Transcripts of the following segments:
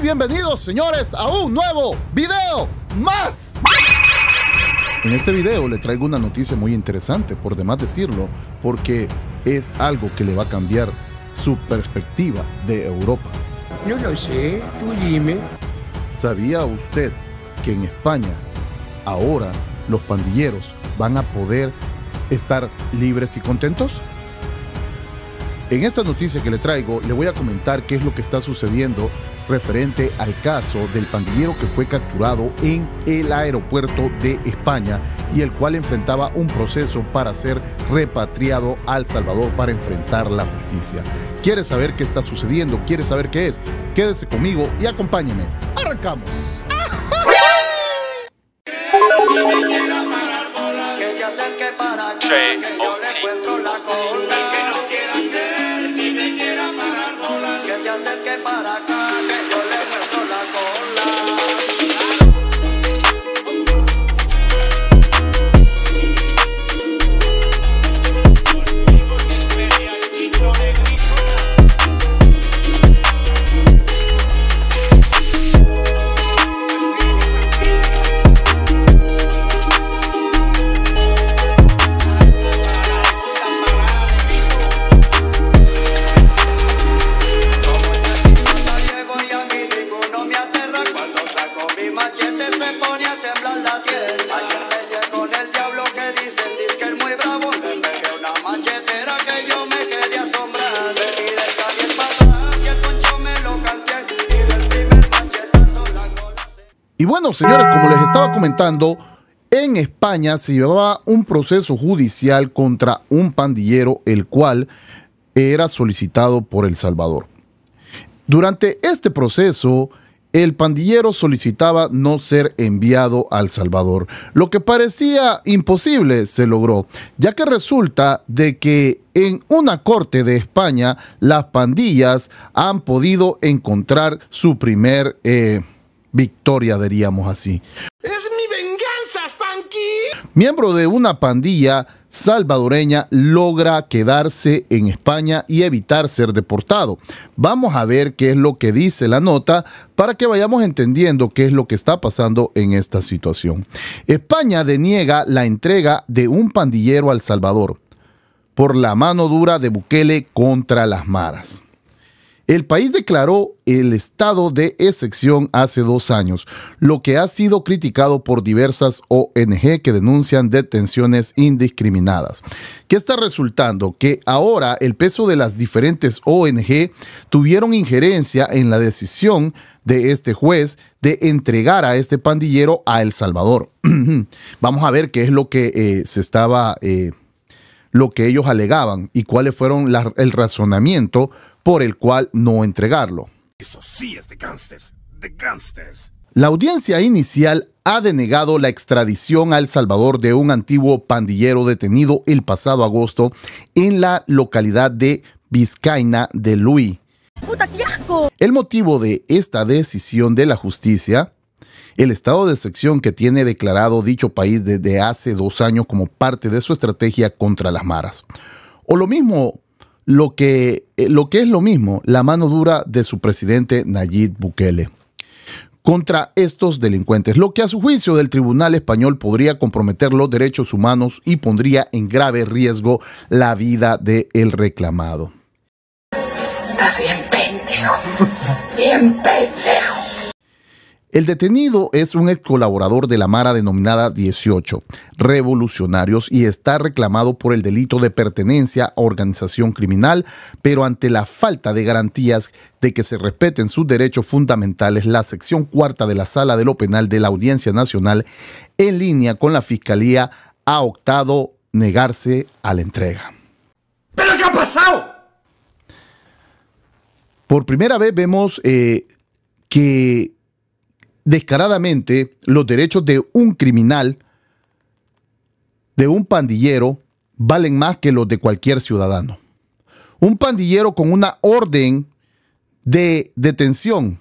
bienvenidos señores a un nuevo video más. En este video le traigo una noticia muy interesante, por demás decirlo, porque es algo que le va a cambiar su perspectiva de Europa. No lo sé, tú dime. ¿Sabía usted que en España ahora los pandilleros van a poder estar libres y contentos? En esta noticia que le traigo, le voy a comentar qué es lo que está sucediendo referente al caso del pandillero que fue capturado en el aeropuerto de España y el cual enfrentaba un proceso para ser repatriado al Salvador para enfrentar la justicia. ¿Quieres saber qué está sucediendo? ¿Quieres saber qué es? Quédese conmigo y acompáñeme. ¡Arrancamos! bueno, señores, como les estaba comentando, en España se llevaba un proceso judicial contra un pandillero, el cual era solicitado por El Salvador. Durante este proceso, el pandillero solicitaba no ser enviado al Salvador. Lo que parecía imposible se logró, ya que resulta de que en una corte de España las pandillas han podido encontrar su primer... Eh, victoria, diríamos así. ¡Es mi venganza, Spanky! Miembro de una pandilla salvadoreña logra quedarse en España y evitar ser deportado. Vamos a ver qué es lo que dice la nota para que vayamos entendiendo qué es lo que está pasando en esta situación. España deniega la entrega de un pandillero al Salvador por la mano dura de Bukele contra las maras. El país declaró el estado de excepción hace dos años, lo que ha sido criticado por diversas ONG que denuncian detenciones indiscriminadas. ¿Qué está resultando? Que ahora el peso de las diferentes ONG tuvieron injerencia en la decisión de este juez de entregar a este pandillero a El Salvador. Vamos a ver qué es lo que eh, se estaba... Eh, lo que ellos alegaban y cuáles fueron el razonamiento por el cual no entregarlo. Eso sí es de La audiencia inicial ha denegado la extradición al Salvador de un antiguo pandillero detenido el pasado agosto en la localidad de Vizcaina de Luis. El motivo de esta decisión de la justicia el estado de excepción que tiene declarado dicho país desde hace dos años como parte de su estrategia contra las maras. O lo mismo, lo que, eh, lo que es lo mismo, la mano dura de su presidente Nayib Bukele contra estos delincuentes, lo que a su juicio del Tribunal Español podría comprometer los derechos humanos y pondría en grave riesgo la vida del el reclamado. Estás bien pendejo, bien pendejo. El detenido es un ex colaborador de la Mara denominada 18, revolucionarios, y está reclamado por el delito de pertenencia a organización criminal, pero ante la falta de garantías de que se respeten sus derechos fundamentales, la sección cuarta de la Sala de lo Penal de la Audiencia Nacional, en línea con la Fiscalía, ha optado negarse a la entrega. ¿Pero qué ha pasado? Por primera vez vemos eh, que descaradamente los derechos de un criminal, de un pandillero, valen más que los de cualquier ciudadano. Un pandillero con una orden de detención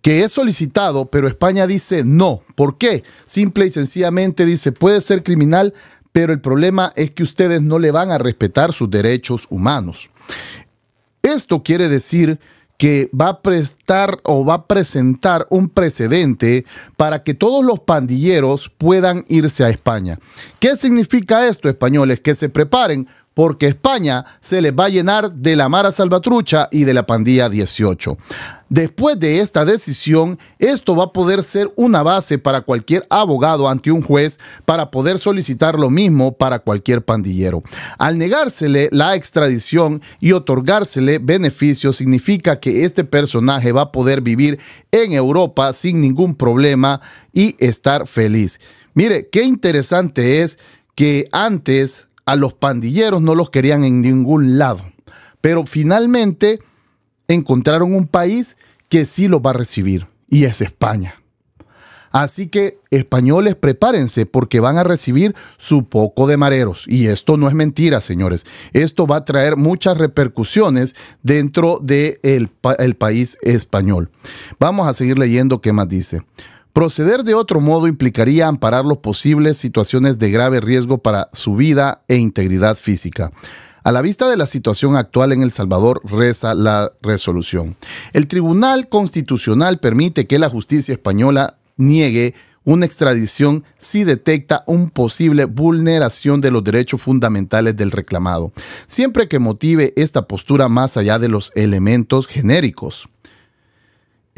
que es solicitado, pero España dice no. ¿Por qué? Simple y sencillamente dice, puede ser criminal, pero el problema es que ustedes no le van a respetar sus derechos humanos. Esto quiere decir que va a prestar o va a presentar un precedente para que todos los pandilleros puedan irse a España. ¿Qué significa esto, españoles? Que se preparen porque España se les va a llenar de la Mara Salvatrucha y de la Pandilla 18. Después de esta decisión, esto va a poder ser una base para cualquier abogado ante un juez para poder solicitar lo mismo para cualquier pandillero. Al negársele la extradición y otorgársele beneficios, significa que este personaje va a poder vivir en Europa sin ningún problema y estar feliz. Mire, qué interesante es que antes a los pandilleros no los querían en ningún lado. Pero finalmente encontraron un país que sí los va a recibir y es España. Así que españoles, prepárense porque van a recibir su poco de mareros. Y esto no es mentira, señores. Esto va a traer muchas repercusiones dentro del país español. Vamos a seguir leyendo qué más dice. Proceder de otro modo implicaría amparar los posibles situaciones de grave riesgo para su vida e integridad física. A la vista de la situación actual en El Salvador, reza la resolución. El Tribunal Constitucional permite que la justicia española niegue una extradición si detecta una posible vulneración de los derechos fundamentales del reclamado, siempre que motive esta postura más allá de los elementos genéricos.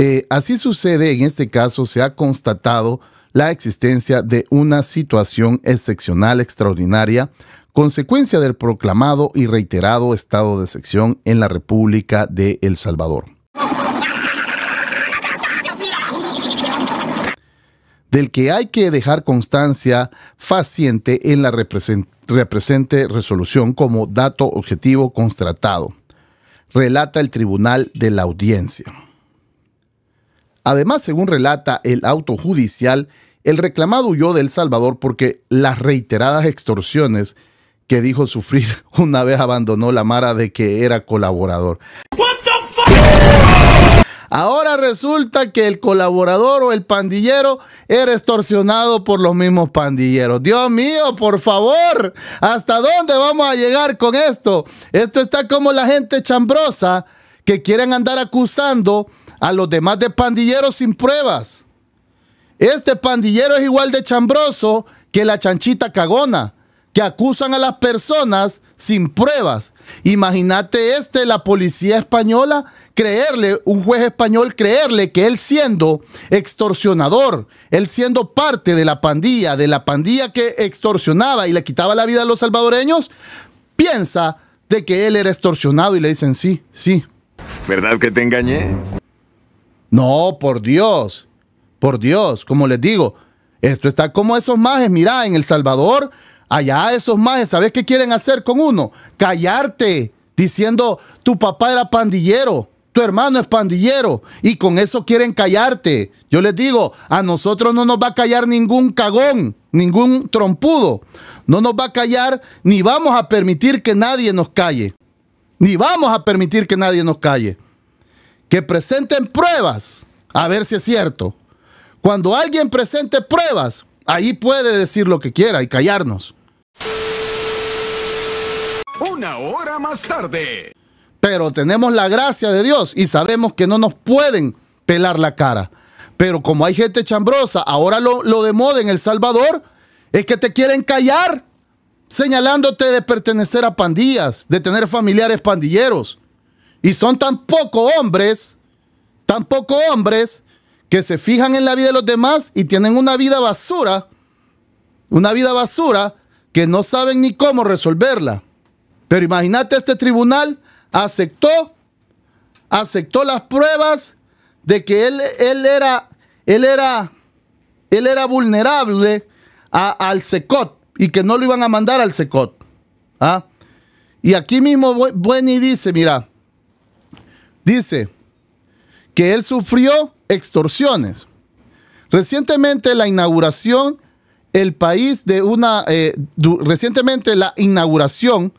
Eh, así sucede, en este caso se ha constatado la existencia de una situación excepcional extraordinaria, consecuencia del proclamado y reiterado estado de sección en la República de El Salvador. del que hay que dejar constancia faciente en la represente resolución como dato objetivo constatado, relata el Tribunal de la Audiencia. Además, según relata el auto judicial, el reclamado huyó del Salvador porque las reiteradas extorsiones que dijo sufrir una vez abandonó la mara de que era colaborador. Ahora resulta que el colaborador o el pandillero era extorsionado por los mismos pandilleros. Dios mío, por favor, ¿hasta dónde vamos a llegar con esto? Esto está como la gente chambrosa que quieren andar acusando a los demás de pandilleros sin pruebas. Este pandillero es igual de chambroso que la chanchita cagona, que acusan a las personas sin pruebas. Imagínate este, la policía española, creerle, un juez español creerle que él siendo extorsionador, él siendo parte de la pandilla, de la pandilla que extorsionaba y le quitaba la vida a los salvadoreños, piensa de que él era extorsionado y le dicen sí, sí. ¿Verdad que te engañé? No, por Dios, por Dios, como les digo, esto está como esos majes, mira, en El Salvador, allá esos majes, ¿sabes qué quieren hacer con uno? Callarte, diciendo, tu papá era pandillero, tu hermano es pandillero, y con eso quieren callarte. Yo les digo, a nosotros no nos va a callar ningún cagón, ningún trompudo, no nos va a callar, ni vamos a permitir que nadie nos calle, ni vamos a permitir que nadie nos calle que presenten pruebas, a ver si es cierto. Cuando alguien presente pruebas, ahí puede decir lo que quiera y callarnos. Una hora más tarde. Pero tenemos la gracia de Dios y sabemos que no nos pueden pelar la cara. Pero como hay gente chambrosa, ahora lo, lo de moda en El Salvador, es que te quieren callar, señalándote de pertenecer a pandillas, de tener familiares pandilleros. Y son tan poco hombres, tan poco hombres, que se fijan en la vida de los demás y tienen una vida basura, una vida basura que no saben ni cómo resolverla. Pero imagínate, este tribunal aceptó, aceptó las pruebas de que él, él era, él era, él era vulnerable al SECOT y que no lo iban a mandar al SECOT. ¿ah? Y aquí mismo y dice, mira, Dice que él sufrió extorsiones. Recientemente la inauguración, el país de una, eh, recientemente la inauguración,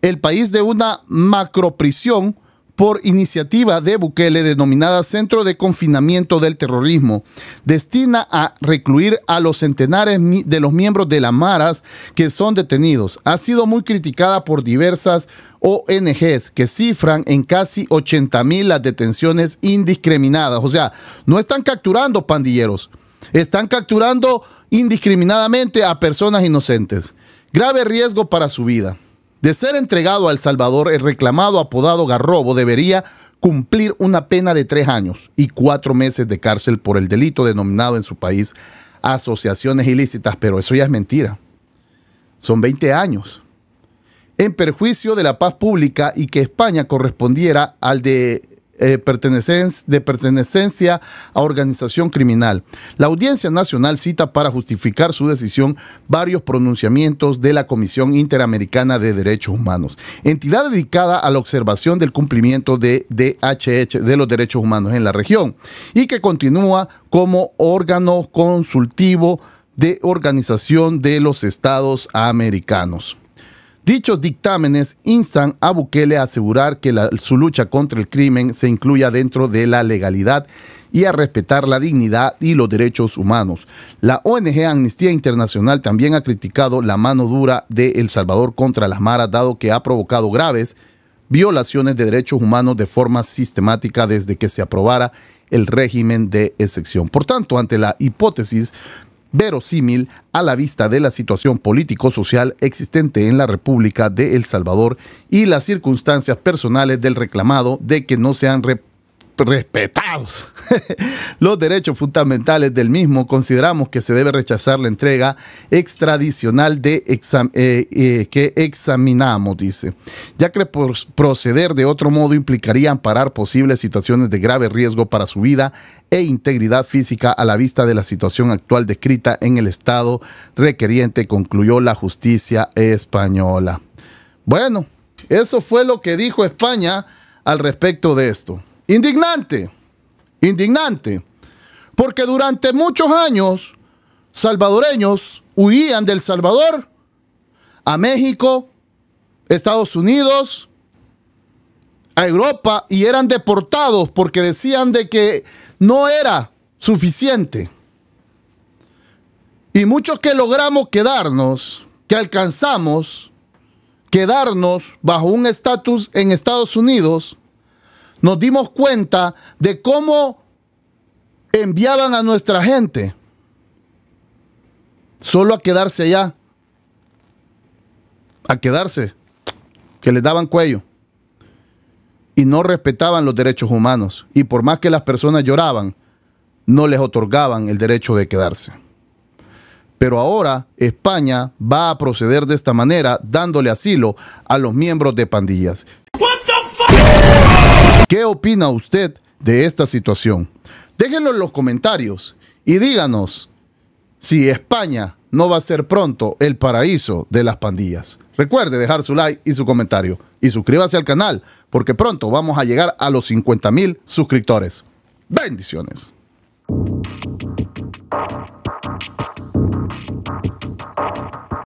el país de una macroprisión por iniciativa de Bukele denominada Centro de Confinamiento del Terrorismo. Destina a recluir a los centenares de los miembros de las maras que son detenidos. Ha sido muy criticada por diversas ONGs que cifran en casi 80 mil las detenciones indiscriminadas. O sea, no están capturando pandilleros, están capturando indiscriminadamente a personas inocentes. Grave riesgo para su vida. De ser entregado a El Salvador, el reclamado apodado Garrobo debería cumplir una pena de tres años y cuatro meses de cárcel por el delito denominado en su país asociaciones ilícitas, pero eso ya es mentira. Son 20 años en perjuicio de la paz pública y que España correspondiera al de, eh, pertenecencia de pertenencia a organización criminal. La Audiencia Nacional cita para justificar su decisión varios pronunciamientos de la Comisión Interamericana de Derechos Humanos, entidad dedicada a la observación del cumplimiento de de los derechos humanos en la región y que continúa como órgano consultivo de Organización de los Estados Americanos. Dichos dictámenes instan a Bukele a asegurar que su lucha contra el crimen se incluya dentro de la legalidad y a respetar la dignidad y los derechos humanos. La ONG Amnistía Internacional también ha criticado la mano dura de El Salvador contra las maras, dado que ha provocado graves violaciones de derechos humanos de forma sistemática desde que se aprobara el régimen de excepción. Por tanto, ante la hipótesis verosímil a la vista de la situación político-social existente en la República de El Salvador y las circunstancias personales del reclamado de que no se han respetados los derechos fundamentales del mismo, consideramos que se debe rechazar la entrega extradicional de eh, eh, que examinamos, dice, ya que proceder de otro modo implicaría amparar posibles situaciones de grave riesgo para su vida e integridad física a la vista de la situación actual descrita en el estado requeriente, concluyó la justicia española. Bueno, eso fue lo que dijo España al respecto de esto. Indignante, indignante, porque durante muchos años salvadoreños huían del Salvador a México, Estados Unidos, a Europa y eran deportados porque decían de que no era suficiente. Y muchos que logramos quedarnos, que alcanzamos quedarnos bajo un estatus en Estados Unidos, nos dimos cuenta de cómo enviaban a nuestra gente solo a quedarse allá, a quedarse, que les daban cuello y no respetaban los derechos humanos y por más que las personas lloraban, no les otorgaban el derecho de quedarse. Pero ahora España va a proceder de esta manera, dándole asilo a los miembros de pandillas. ¿Qué opina usted de esta situación? Déjenlo en los comentarios y díganos si España no va a ser pronto el paraíso de las pandillas. Recuerde dejar su like y su comentario y suscríbase al canal porque pronto vamos a llegar a los 50 mil suscriptores. Bendiciones.